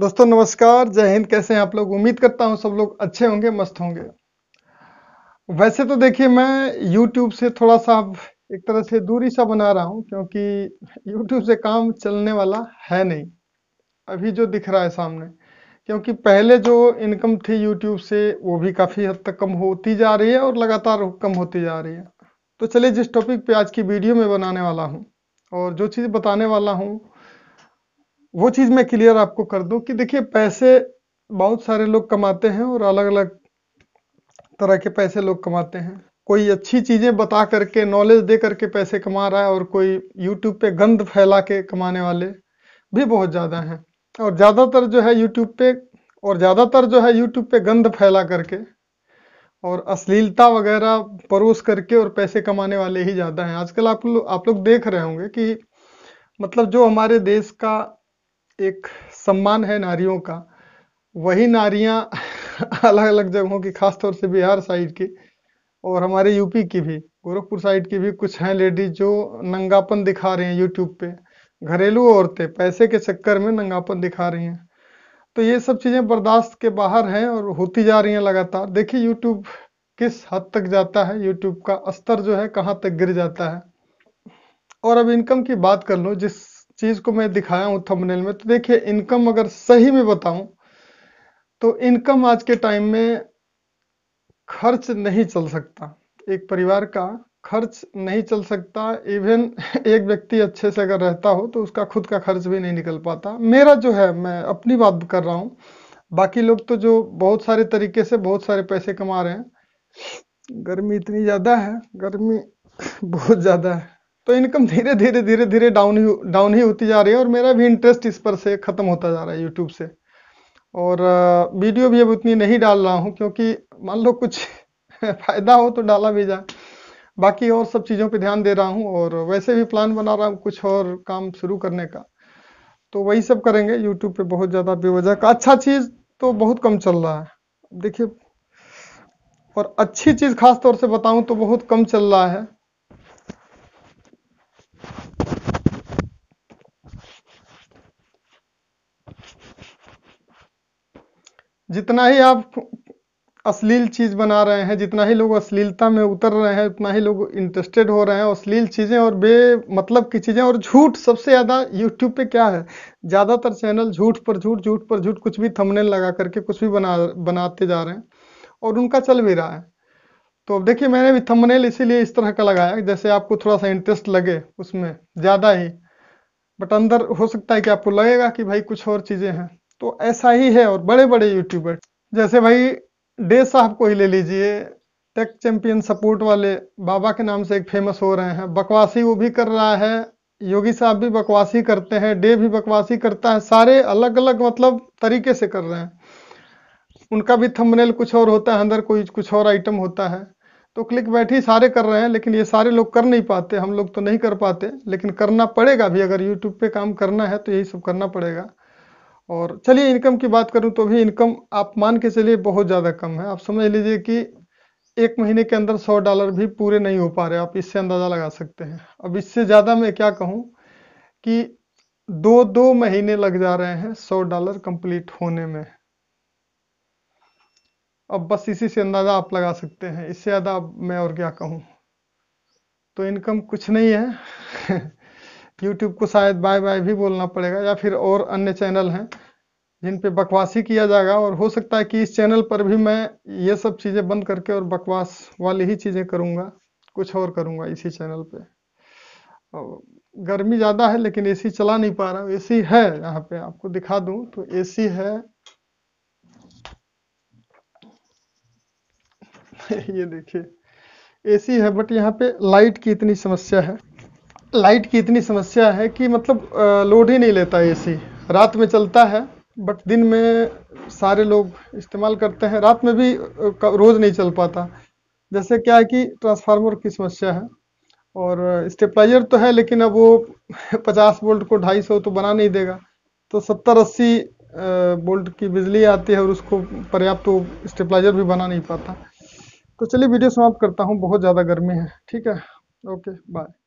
दोस्तों नमस्कार जय हिंद कैसे हैं आप लोग उम्मीद करता हूं सब लोग अच्छे होंगे मस्त होंगे वैसे तो देखिए मैं YouTube से थोड़ा सा एक तरह से दूरी सा बना रहा हूं क्योंकि YouTube से काम चलने वाला है नहीं अभी जो दिख रहा है सामने क्योंकि पहले जो इनकम थी YouTube से वो भी काफ़ी हद तक कम होती जा रही है और लगातार कम होती जा रही है तो चलिए जिस टॉपिक पे आज की वीडियो में बनाने वाला हूँ और जो चीज़ बताने वाला हूँ वो चीज़ मैं क्लियर आपको कर दूं कि देखिए पैसे बहुत सारे लोग कमाते हैं और अलग अलग तरह के पैसे लोग कमाते हैं कोई अच्छी चीज़ें बता करके नॉलेज दे करके पैसे कमा रहा है और कोई यूट्यूब पे गंद फैला के कमाने वाले भी बहुत ज़्यादा हैं और ज़्यादातर जो है यूट्यूब पे और ज़्यादातर जो है यूट्यूब पे गंद फैला करके और अश्लीलता वगैरह परोस करके और पैसे कमाने वाले ही ज़्यादा हैं आजकल आप लोग आप लोग देख रहे होंगे कि मतलब जो हमारे देश का एक सम्मान है नारियों का वही नारियां अलग अलग जगहों की खासतौर से बिहार साइड की और हमारे यूपी की भी गोरखपुर साइड की भी कुछ हैं लेडीज जो नंगापन दिखा रही हैं यूट्यूब पे घरेलू औरतें पैसे के चक्कर में नंगापन दिखा रही हैं तो ये सब चीज़ें बर्दाश्त के बाहर हैं और होती जा रही हैं लगातार देखिए यूट्यूब किस हद तक जाता है यूट्यूब का स्तर जो है कहाँ तक गिर जाता है और अब इनकम की बात कर लो जिस चीज को मैं दिखाया हूँ थंबनेल में तो देखिए इनकम अगर सही में बताऊं तो इनकम आज के टाइम में खर्च नहीं चल सकता एक परिवार का खर्च नहीं चल सकता इवन एक व्यक्ति अच्छे से अगर रहता हो तो उसका खुद का खर्च भी नहीं निकल पाता मेरा जो है मैं अपनी बात कर रहा हूं बाकी लोग तो जो बहुत सारे तरीके से बहुत सारे पैसे कमा रहे हैं गर्मी इतनी ज़्यादा है गर्मी बहुत ज़्यादा है तो इनकम धीरे धीरे धीरे धीरे डाउन ही डाउन ही होती जा रही है और मेरा भी इंटरेस्ट इस पर से ख़त्म होता जा रहा है यूट्यूब से और वीडियो भी अब उतनी नहीं डाल रहा हूँ क्योंकि मान लो कुछ फ़ायदा हो तो डाला भी जाए बाकी और सब चीज़ों पे ध्यान दे रहा हूँ और वैसे भी प्लान बना रहा हूँ कुछ और काम शुरू करने का तो वही सब करेंगे यूट्यूब पे बहुत ज़्यादा बेवजह का अच्छा चीज़ तो बहुत कम चल रहा है देखिए और अच्छी चीज़ खास तौर से बताऊँ तो बहुत कम चल रहा है जितना ही आप अश्लील चीज बना रहे हैं जितना ही लोग अश्लीलता में उतर रहे हैं उतना ही लोग इंटरेस्टेड हो रहे हैं अश्लील चीजें और बे मतलब की चीजें और झूठ सबसे ज्यादा यूट्यूब पे क्या है ज्यादातर चैनल झूठ पर झूठ झूठ पर झूठ कुछ भी थमने लगा करके कुछ भी बना बनाते जा रहे हैं और उनका चल भी रहा है तो अब देखिए मैंने भी थंबनेल इसीलिए इस तरह का लगाया जैसे आपको थोड़ा सा इंटरेस्ट लगे उसमें ज्यादा ही बट अंदर हो सकता है कि आपको लगेगा कि भाई कुछ और चीजें हैं तो ऐसा ही है और बड़े बड़े यूट्यूबर जैसे भाई डे साहब को ही ले लीजिए टेक चैंपियन सपोर्ट वाले बाबा के नाम से एक फेमस हो रहे हैं बकवासी वो भी कर रहा है योगी साहब भी बकवासी करते हैं डे भी बकवासी करता है सारे अलग अलग मतलब तरीके से कर रहे हैं उनका भी थंबनेल कुछ और होता है अंदर कोई कुछ और आइटम होता है तो क्लिक बैठी सारे कर रहे हैं लेकिन ये सारे लोग कर नहीं पाते हम लोग तो नहीं कर पाते लेकिन करना पड़ेगा भी अगर यूट्यूब पे काम करना है तो यही सब करना पड़ेगा और चलिए इनकम की बात करूं तो भी इनकम आप मान के चलिए बहुत ज़्यादा कम है आप समझ लीजिए कि एक महीने के अंदर सौ डॉलर भी पूरे नहीं हो पा रहे आप इससे अंदाज़ा लगा सकते हैं अब इससे ज़्यादा मैं क्या कहूँ कि दो दो महीने लग जा रहे हैं सौ डॉलर कंप्लीट होने में अब बस इसी से अंदाज़ा आप लगा सकते हैं इससे ज़्यादा मैं और क्या कहूँ तो इनकम कुछ नहीं है यूट्यूब को शायद बाय बाय भी बोलना पड़ेगा या फिर और अन्य चैनल हैं जिन पे बकवासी किया जाएगा और हो सकता है कि इस चैनल पर भी मैं ये सब चीज़ें बंद करके और बकवास वाली ही चीज़ें करूँगा कुछ और करूँगा इसी चैनल पे गर्मी ज़्यादा है लेकिन एसी चला नहीं पा रहा हूँ एसी है यहाँ पे आपको दिखा दूँ तो एसी है ये देखिए एसी है बट यहाँ पे लाइट की इतनी समस्या है लाइट की इतनी समस्या है कि मतलब लोड ही नहीं लेता एसी रात में चलता है बट दिन में सारे लोग इस्तेमाल करते हैं रात में भी रोज़ नहीं चल पाता जैसे क्या है कि ट्रांसफार्मर की समस्या है और स्टेपलाइजर तो है लेकिन अब वो 50 वोल्ट को 250 तो बना नहीं देगा तो 70 अस्सी वोल्ट की बिजली आती है और उसको पर्याप्त तो स्टेपलाइजर भी बना नहीं पाता तो चलिए वीडियो समाप्त करता हूँ बहुत ज़्यादा गर्मी है ठीक है ओके बाय